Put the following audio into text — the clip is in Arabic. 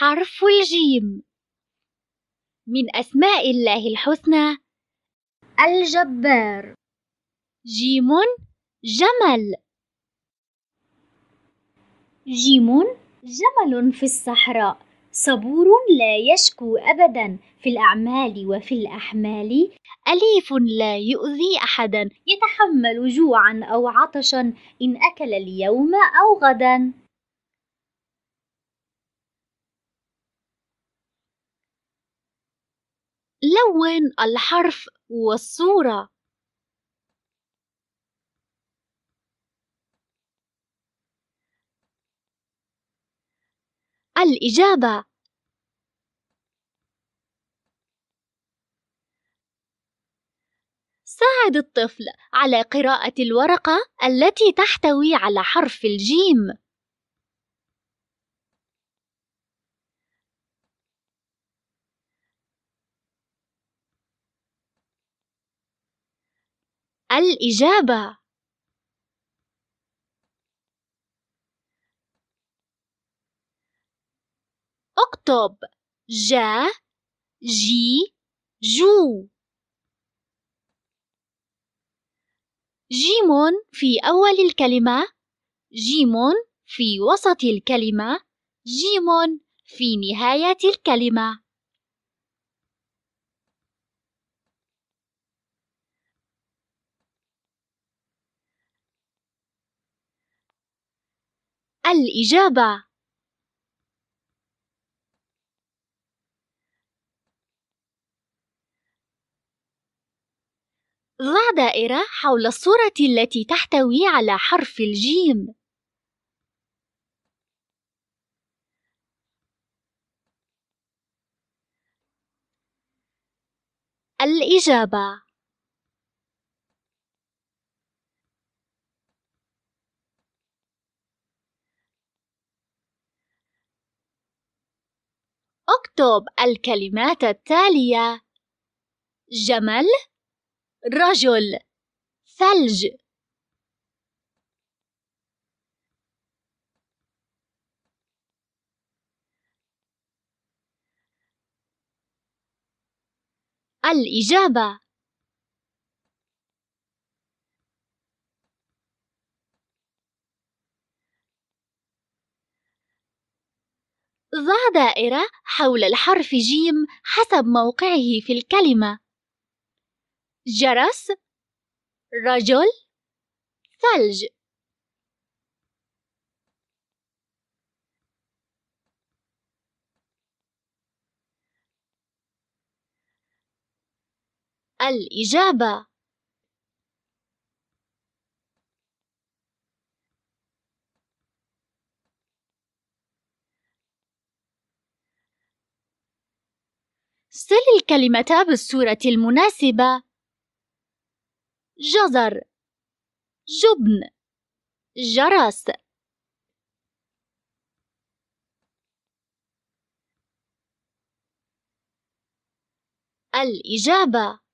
حرف الجيم من أسماء الله الحسنى الجبار جيم جمل جيم جمل في الصحراء صبور لا يشكو أبدا في الأعمال وفي الأحمال أليف لا يؤذي أحدا يتحمل جوعا أو عطشا إن أكل اليوم أو غدا لون الحرف والصورة الإجابة ساعد الطفل على قراءة الورقة التي تحتوي على حرف الجيم الإجابة اكتب جا جي جو جيم في أول الكلمة جيم في وسط الكلمة جيم في نهاية الكلمة الإجابة ضع دائرة حول الصورة التي تحتوي على حرف الجيم الإجابة اكتب الكلمات التالية جمل رجل ثلج الإجابة ضع دائرة حول الحرف جيم حسب موقعه في الكلمة جرس رجل ثلج الإجابة سل الكلمة بالصورة المناسبة جزر جبن جرس الإجابة